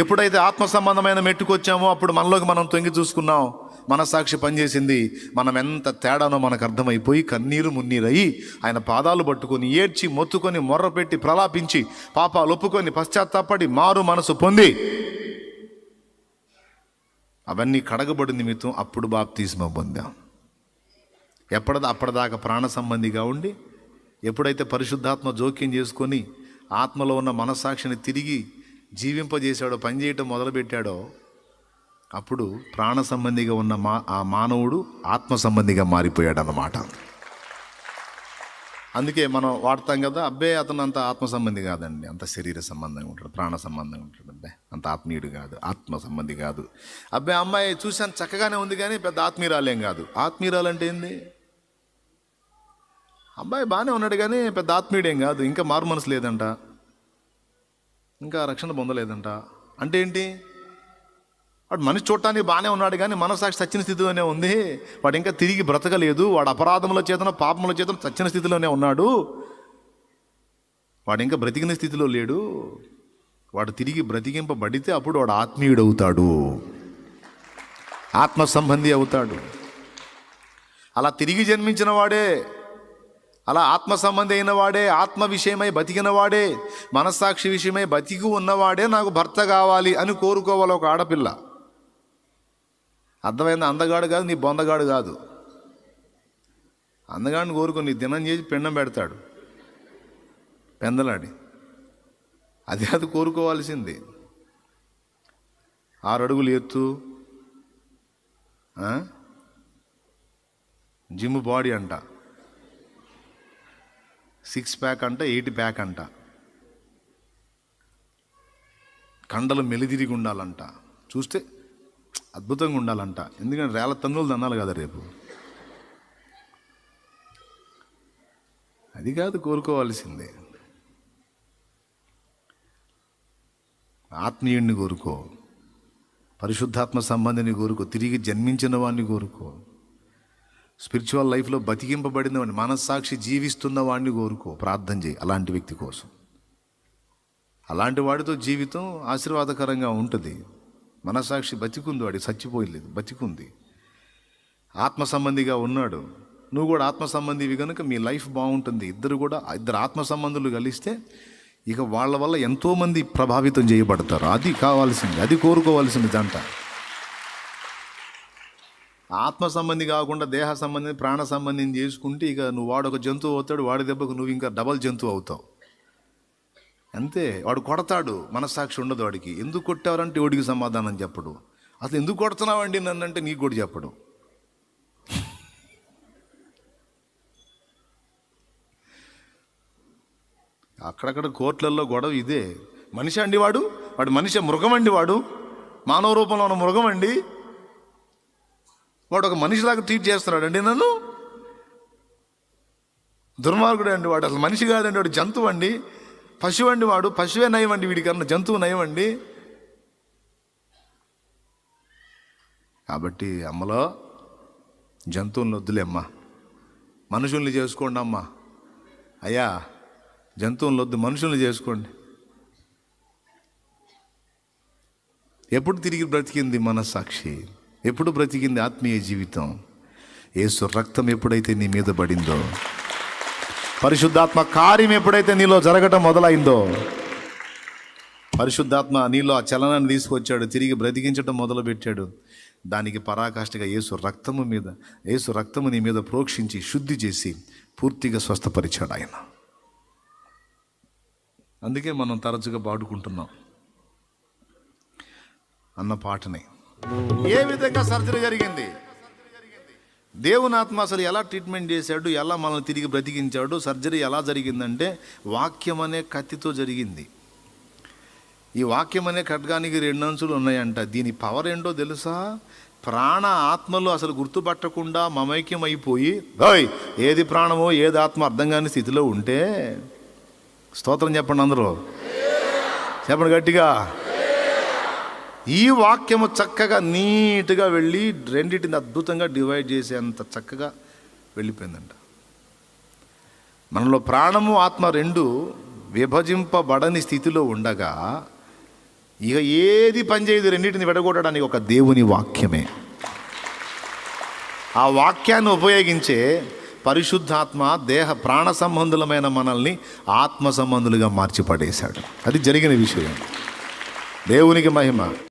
ఎప్పుడైతే ఆత్మ సంబంధమైన మెట్టుకొచ్చామో అప్పుడు మనలోకి మనం తొంగి చూసుకున్నాం మన సాక్షి పనిచేసింది మనం ఎంత తేడానో మనకు అర్థమైపోయి కన్నీరు మున్నీరయ్యి ఆయన పాదాలు పట్టుకొని ఏడ్చి మొత్తుకొని మొర్రపెట్టి ప్రలాపించి పాపాలు ఒప్పుకొని పశ్చాత్తాపడి మారు మనసు పొంది అవన్నీ కడగబడి నిమిత్తం అప్పుడు బాప్తీస్మ పొందాం ఎప్పటిదా అప్పటిదాకా ప్రాణ సంబంధిగా ఉండి ఎప్పుడైతే పరిశుద్ధాత్మ జోక్యం చేసుకొని ఆత్మలో ఉన్న మనస్సాక్షిని తిరిగి జీవింపజేశాడో పనిచేయటం మొదలుపెట్టాడో అప్పుడు ప్రాణ సంబంధిగా ఉన్న మా ఆ మానవుడు ఆత్మ సంబంధిగా మారిపోయాడు అన్నమాట అందుకే మనం వాడతాం కదా అబ్బే అతను అంత ఆత్మ సంబంధి కాదండి అంత శరీర సంబంధంగా ఉంటాడు ప్రాణ సంబంధంగా ఉంటాడు అబ్బే అంత ఆత్మీయుడు కాదు ఆత్మ సంబంధి కాదు అబ్బే అమ్మాయి చూసాను చక్కగానే ఉంది కానీ పెద్ద ఆత్మీయురాలేం కాదు ఆత్మీయురాలంటే ఏంది అబ్బాయి బాగానే ఉన్నాడు కానీ పెద్ద ఆత్మీయుడేం కాదు ఇంకా మారు మనసు లేదంట ఇంకా రక్షణ పొందలేదంట అంటే ఏంటి వాడు మనిషి చూడటానికి బాగానే ఉన్నాడు కానీ మనసాక్షి సచ్చిన స్థితిలోనే ఉంది వాడు ఇంకా తిరిగి బ్రతకలేదు వాడు అపరాధముల చేతన పాపముల చేతన సచ్చిన స్థితిలోనే ఉన్నాడు వాడు ఇంకా బ్రతికిన స్థితిలో లేడు వాడు తిరిగి బ్రతికింపబడితే అప్పుడు వాడు ఆత్మీయుడు అవుతాడు ఆత్మ సంబంధి అవుతాడు అలా తిరిగి జన్మించిన వాడే అలా ఆత్మ సంబంధి అయిన వాడే ఆత్మ విషయమై బతికినవాడే మనస్సాక్షి విషయమై బతికి ఉన్నవాడే నాకు భర్త కావాలి అని కోరుకోవాలి ఒక ఆడపిల్ల అర్థమైంది అందగాడు కాదు నీ బొందగాడు కాదు అందగాడిని కోరుకుని నీ దినం చేసి పిండం పెడతాడు పెందలాడి అది అది కోరుకోవాల్సింది ఆరు అడుగులు ఎత్తు జిమ్ బాడీ అంట సిక్స్ ప్యాక్ అంట ఎయిట్ ప్యాక్ అంట కండలు మెలిదిరిగి ఉండాలంట చూస్తే అద్భుతంగా ఉండాలంట ఎందుకంటే రేల తన్నులు తన్నాలి కదా రేపు అది కాదు కోరుకోవాల్సిందే ఆత్మీయుడిని కోరుకో పరిశుద్ధాత్మ సంబంధిని కోరుకో తిరిగి జన్మించిన వాడిని కోరుకో స్పిరిచువల్ లైఫ్లో బతికింపబడిన వాడిని మనస్సాక్షి జీవిస్తున్న వాడిని కోరుకో ప్రార్థన చేయి అలాంటి వ్యక్తి కోసం అలాంటి వాడితో జీవితం ఆశీర్వాదకరంగా ఉంటుంది మనసాక్షి బతికుంది వాడికి చచ్చిపోయలేదు బతికుంది ఆత్మ సంబంధిగా ఉన్నాడు నువ్వు కూడా ఆత్మ సంబంధివి కనుక మీ లైఫ్ బాగుంటుంది ఇద్దరు కూడా ఇద్దరు ఆత్మ సంబంధులు కలిస్తే ఇక వాళ్ళ వల్ల ఎంతోమంది ప్రభావితం చేయబడతారు అది కావాల్సింది అది కోరుకోవాల్సింది జంట ఆత్మ సంబంధి కాకుండా దేహ సంబంధి ప్రాణ సంబంధిని చేసుకుంటే ఇక నువ్వు వాడు ఒక జంతువు అవుతాడు వాడి దెబ్బకు నువ్వు ఇంకా డబల్ జంతువు అవుతావు అంతే వాడు కొడతాడు మనస్సాక్షి ఉండదు వాడికి ఎందుకు కొట్టారంటే ఓడికి సమాధానం చెప్పడు అసలు ఎందుకు కొడుతున్నావండి నన్ను అంటే నీకు కూడా చెప్పడు అక్కడక్కడ కోర్టులలో గొడవ ఇదే మనిషి అండి వాడు వాడు మనిషి మృగం అండి వాడు మానవ రూపంలో ఉన్న మృగం అండి వాడు ఒక మనిషిలాగా ట్రీట్ చేస్తున్నాడు అండి నన్ను దుర్మార్గుడు అండి వాడు అసలు మనిషి కాదండి వాడు జంతువు అండి పశువు అండి వాడు పశువే నయమండి కన్నా జంతువు నయమండి కాబట్టి అమ్మలో జంతువులను అమ్మ మనుషుల్ని చేసుకోండి అమ్మా అయ్యా జంతువులను వద్దు మనుషుల్ని చేసుకోండి ఎప్పుడు తిరిగి బ్రతికింది మనస్సాక్షి ఎప్పుడు బ్రతికింది ఆత్మీయ జీవితం ఏసు రక్తం ఎప్పుడైతే నీ మీద పడిందో పరిశుద్ధాత్మ కార్యం ఎప్పుడైతే నీలో జరగటం మొదలైందో పరిశుద్ధాత్మ నీలో ఆ చలనాన్ని తీసుకొచ్చాడు తిరిగి బ్రతికించడం మొదలుపెట్టాడు దానికి పరాకాష్ఠగా యేసు రక్తము మీద ఏసు రక్తము నీ మీద ప్రోక్షించి శుద్ధి చేసి పూర్తిగా స్వస్థపరిచాడు ఆయన అందుకే మనం తరచుగా పాడుకుంటున్నాం అన్న పాటనే ఏ విధంగా సర్జరీ జరిగింది దేవుని ఆత్మ అసలు ఎలా ట్రీట్మెంట్ చేశాడు ఎలా మనల్ని తిరిగి బ్రతికించాడు సర్జరీ ఎలా జరిగిందంటే వాక్యం అనే కత్తితో జరిగింది ఈ వాక్యం అనే ఖడ్గానికి రెండు అంశులు ఉన్నాయంట దీని పవర్ ఏంటో తెలుసా ప్రాణ ఆత్మలు అసలు గుర్తుపట్టకుండా మమైక్యం అయిపోయి ఏది ప్రాణమో ఏది ఆత్మ అర్థం కాని స్థితిలో ఉంటే స్తోత్రం చెప్పండి అందరూ చెప్పండి గట్టిగా ఈ వాక్యము చక్కగా నీట్గా వెళ్ళి రెండింటిని అద్భుతంగా డివైడ్ చేసే అంత చక్కగా వెళ్ళిపోయిందంట మనలో ప్రాణము ఆత్మ రెండు విభజింపబడని స్థితిలో ఉండగా ఇక ఏది పనిచేయదు రెండింటిని విడగొట్టడానికి ఒక దేవుని వాక్యమే ఆ వాక్యాన్ని ఉపయోగించే పరిశుద్ధాత్మ దేహ ప్రాణ సంబంధులమైన మనల్ని ఆత్మ సంబంధులుగా మార్చి పడేశాడు అది జరిగిన విషయం దేవునికి మహిమ